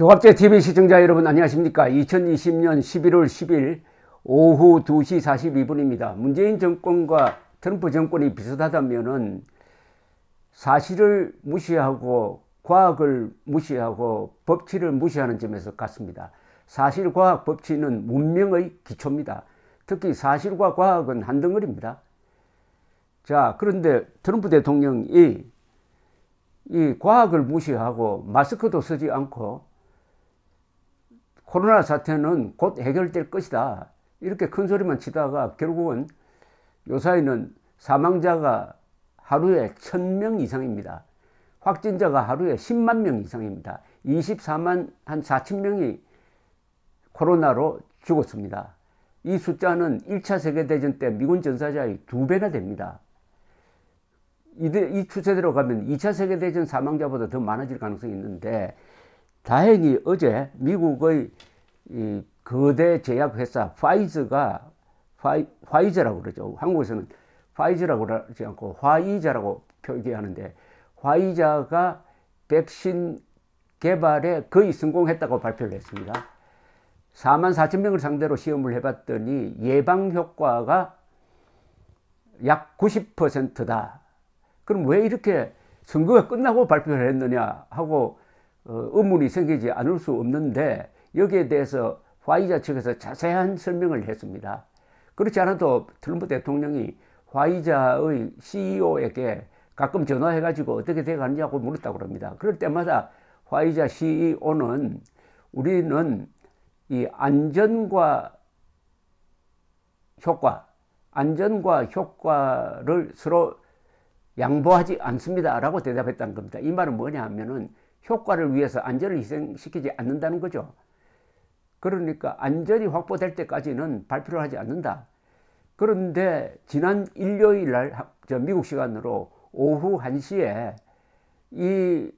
조갑제 TV 시청자 여러분 안녕하십니까? 2020년 11월 10일 오후 2시 42분입니다. 문재인 정권과 트럼프 정권이 비슷하다면은 사실을 무시하고 과학을 무시하고 법치를 무시하는 점에서 같습니다. 사실, 과학, 법치는 문명의 기초입니다. 특히 사실과 과학은 한 덩어리입니다. 자, 그런데 트럼프 대통령이 이 과학을 무시하고 마스크도 쓰지 않고 코로나 사태는 곧 해결될 것이다. 이렇게 큰 소리만 치다가 결국은 요사이는 사망자가 하루에 1000명 이상입니다. 확진자가 하루에 10만 명 이상입니다. 24만 한 4천 명이 코로나로 죽었습니다. 이 숫자는 1차 세계대전 때 미군 전사자의 두 배나 됩니다. 이, 추세대로 가면 2차 세계대전 사망자보다 더 많아질 가능성이 있는데 다행히 어제 미국의 이 거대 제약회사 화이즈가화이 화이자라고 그러죠. 한국에서는 화이즈라고 그러지 않고 화이자라고 표기하는데 화이자가 백신 개발에 거의 성공했다고 발표를 했습니다. 4만 4천 명을 상대로 시험을 해봤더니 예방 효과가 약 90%다. 그럼 왜 이렇게 선거가 끝나고 발표를 했느냐 하고 어, 의문이 생기지 않을 수 없는데 여기에 대해서 화이자 측에서 자세한 설명을 했습니다. 그렇지 않아도 트럼프 대통령이 화이자의 CEO에게 가끔 전화해가지고 어떻게 돼가느냐고 물었다고 그럽니다. 그럴 때마다 화이자 CEO는 우리는 이 안전과 효과, 안전과 효과를 서로 양보하지 않습니다. 라고 대답했다는 겁니다. 이 말은 뭐냐 하면은 효과를 위해서 안전을 희생시키지 않는다는 거죠. 그러니까 안전이 확보될 때까지는 발표를 하지 않는다. 그런데 지난 일요일 날 미국 시간으로 오후 1시에 이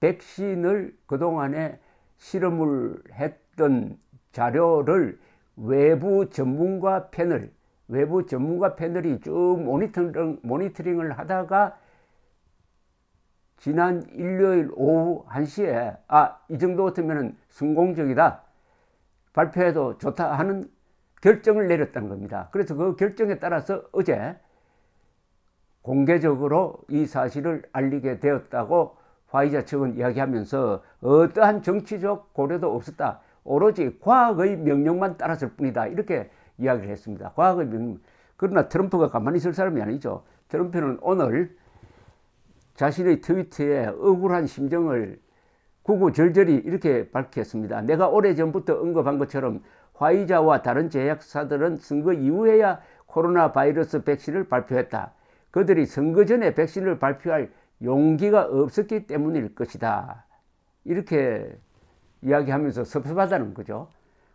백신을 그동안에 실험을 했던 자료를 외부 전문가 패널, 외부 전문가 패널이 쭉 모니터링, 모니터링을 하다가 지난 일요일 오후 1시에 아, 이 정도 되으면 성공적이다. 발표해도 좋다 하는 결정을 내렸다는 겁니다. 그래서 그 결정에 따라서 어제 공개적으로 이 사실을 알리게 되었다고 화이자 측은 이야기하면서 어떠한 정치적 고려도 없었다. 오로지 과학의 명령만 따랐을 뿐이다. 이렇게 이야기를 했습니다. 과학의 명령. 그러나 트럼프가 가만히 있을 사람이 아니죠. 트럼프는 오늘 자신의 트위터에 억울한 심정을 구구절절히 이렇게 밝혔습니다. 내가 오래전부터 언급한 것처럼 화이자와 다른 제약사들은 선거 이후에야 코로나 바이러스 백신을 발표했다. 그들이 선거 전에 백신을 발표할 용기가 없었기 때문일 것이다. 이렇게 이야기하면서 섭섭하다는 거죠.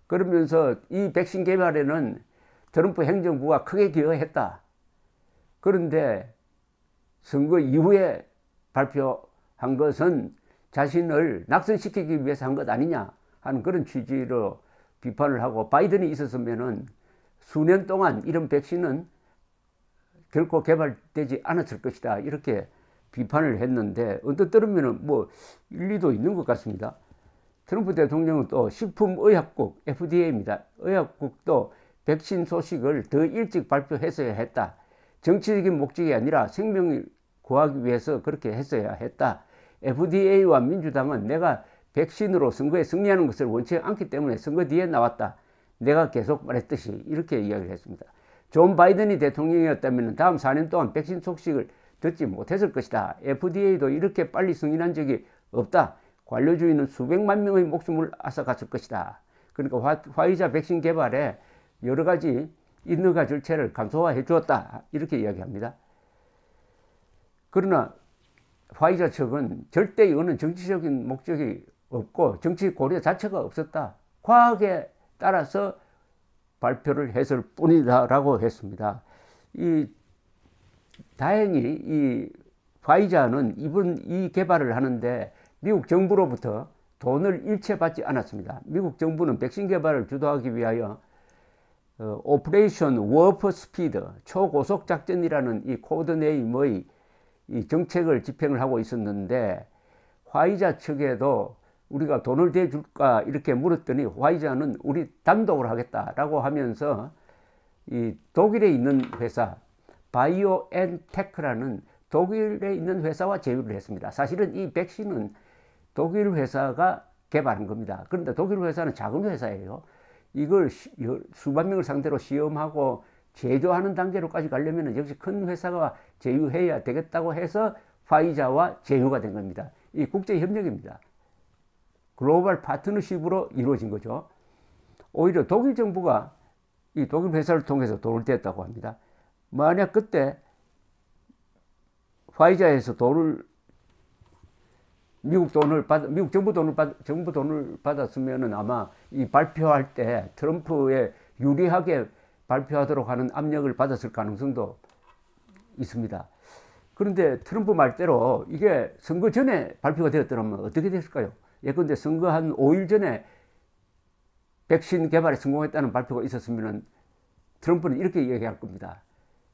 그러면서 이 백신 개발에는 트럼프 행정부가 크게 기여했다. 그런데 선거 이후에 발표한 것은 자신을 낙선시키기 위해서 한 것 아니냐 하는 그런 취지로 비판을 하고 바이든이 있었으면은 수년 동안 이런 백신은 결코 개발되지 않았을 것이다 이렇게 비판을 했는데 언뜻 들으면 뭐 일리도 있는 것 같습니다. 트럼프 대통령은 또 식품의약국 FDA입니다. 의약국도 백신 소식을 더 일찍 발표했어야 했다. 정치적인 목적이 아니라 생명을 구하기 위해서 그렇게 했어야 했다. FDA와 민주당은 내가 백신으로 선거에 승리하는 것을 원치 않기 때문에 선거 뒤에 나왔다. 내가 계속 말했듯이 이렇게 이야기를 했습니다. 존 바이든이 대통령이었다면 다음 4년 동안 백신 소식을 듣지 못했을 것이다. FDA도 이렇게 빨리 승인한 적이 없다. 관료주의는 수백만 명의 목숨을 앗아갔을 것이다. 그러니까 화, 이자 백신 개발에 여러 가지 인허가 절차를 간소화해 주었다. 이렇게 이야기합니다. 그러나 화이자 측은 절대 이거는 정치적인 목적이 없고 정치 고려 자체가 없었다. 과학에 따라서 발표를 했을 뿐이다라고 했습니다. 이 다행히 이 화이자는 이번 이 개발을 하는데 미국 정부로부터 돈을 일체 받지 않았습니다. 미국 정부는 백신 개발을 주도하기 위하여 어, 오퍼레이션 워프 스피드 초고속 작전이라는 이 코드네임의 이 정책을 집행을 하고 있었는데 화이자 측에도 우리가 돈을 대줄까 이렇게 물었더니 화이자는 우리 단독을 하겠다라고 하면서 이 독일에 있는 회사 바이오엔테크라는 독일에 있는 회사와 제휴를 했습니다. 사실은 이 백신은 독일 회사가 개발한 겁니다. 그런데 독일 회사는 작은 회사예요. 이걸 수만 명을 상대로 시험하고 제조하는 단계로까지 가려면 역시 큰 회사가 제휴해야 되겠다고 해서 화이자와 제휴가 된 겁니다. 이 국제협력입니다. 글로벌 파트너십으로 이루어진 거죠. 오히려 독일 정부가 이 독일 회사를 통해서 돈을 댔다고 합니다. 만약 그때 화이자에서 돈을 미국 돈을 받 미국 정부 돈을 받 정부 돈을 받았으면은 아마 이 발표할 때 트럼프에 유리하게 발표하도록 하는 압력을 받았을 가능성도 있습니다. 그런데 트럼프 말대로 이게 선거 전에 발표가 되었더라면 어떻게 됐을까요? 예컨대 선거 한 5일 전에 백신 개발에 성공했다는 발표가 있었으면 트럼프는 이렇게 이기할 겁니다.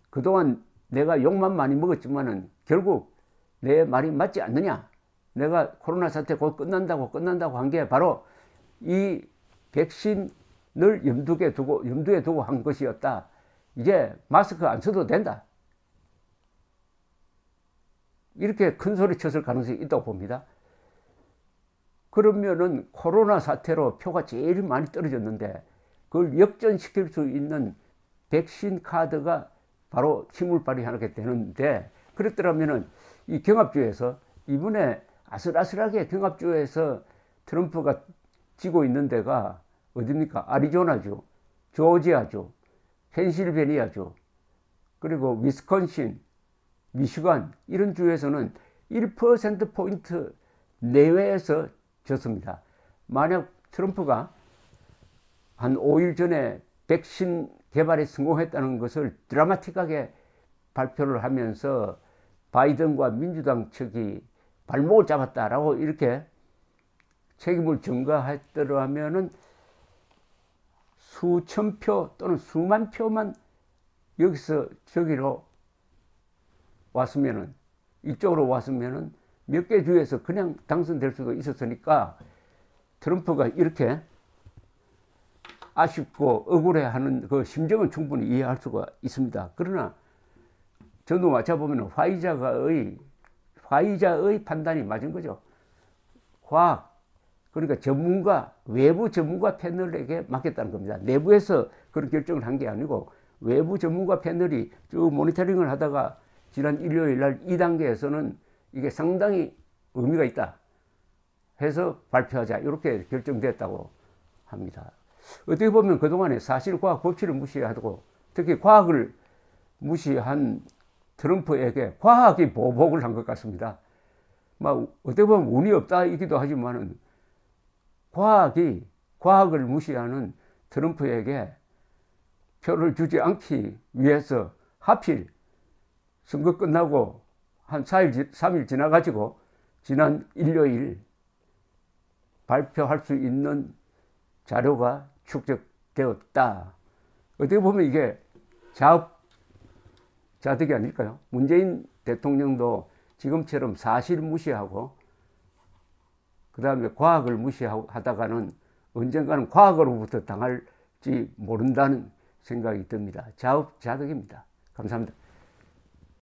그동안 내가 욕만 많이 먹었지만은 결국 내 말이 맞지 않느냐? 내가 코로나 사태 곧 끝난다고 끝난다고 한 게 바로 이 백신 늘 염두에 두고 염두에 두고 한 것이었다. 이제 마스크 안 써도 된다. 이렇게 큰 소리 쳤을 가능성이 있다고 봅니다. 그러면은 코로나 사태로 표가 제일 많이 떨어졌는데 그걸 역전시킬 수 있는 백신 카드가 바로 힘을 발휘하게 되는데 그랬더라면은 이 경합주에서 이번에 아슬아슬하게 경합주에서 트럼프가 지고 있는 데가 어딥니까? 아리조나주, 조지아주, 펜실베니아주, 그리고 위스콘신, 미시간 이런 주에서는 1%포인트 내외에서 졌습니다. 만약 트럼프가 한 5일 전에 백신 개발에 성공했다는 것을 드라마틱하게 발표를 하면서 바이든과 민주당 측이 발목을 잡았다라고 이렇게 책임을 전가했더라면은 수천 표 또는 수만 표만 여기서 저기로 왔으면은 이쪽으로 왔으면은 몇 개 주에서 그냥 당선될 수도 있었으니까 트럼프가 이렇게 아쉽고 억울해하는 그 심정은 충분히 이해할 수가 있습니다. 그러나 저도 맞춰보면 화이자가의 화이자의 판단이 맞은 거죠. 과학 그러니까 전문가, 외부 전문가 패널에게 맡겼다는 겁니다. 내부에서 그런 결정을 한 게 아니고 외부 전문가 패널이 쭉 모니터링을 하다가 지난 일요일 날 2단계에서는 이게 상당히 의미가 있다 해서 발표하자 이렇게 결정됐다고 합니다. 어떻게 보면 그동안에 사실 과학 법칙을 무시하고 특히 과학을 무시한 트럼프에게 과학이 보복을 한 것 같습니다. 막 뭐 어떻게 보면 운이 없다이기도 하지만은 과학이 과학을 무시하는 트럼프에게 표를 주지 않기 위해서 하필 선거 끝나고 한 4일, 3일 지나가지고 지난 일요일 발표할 수 있는 자료가 축적되었다. 어떻게 보면 이게 자업 자득이 아닐까요? 문재인 대통령도 지금처럼 사실 무시하고 그 다음에 과학을 무시하다가는 언젠가는 과학으로부터 당할지 모른다는 생각이 듭니다. 자업자득입니다. 감사합니다.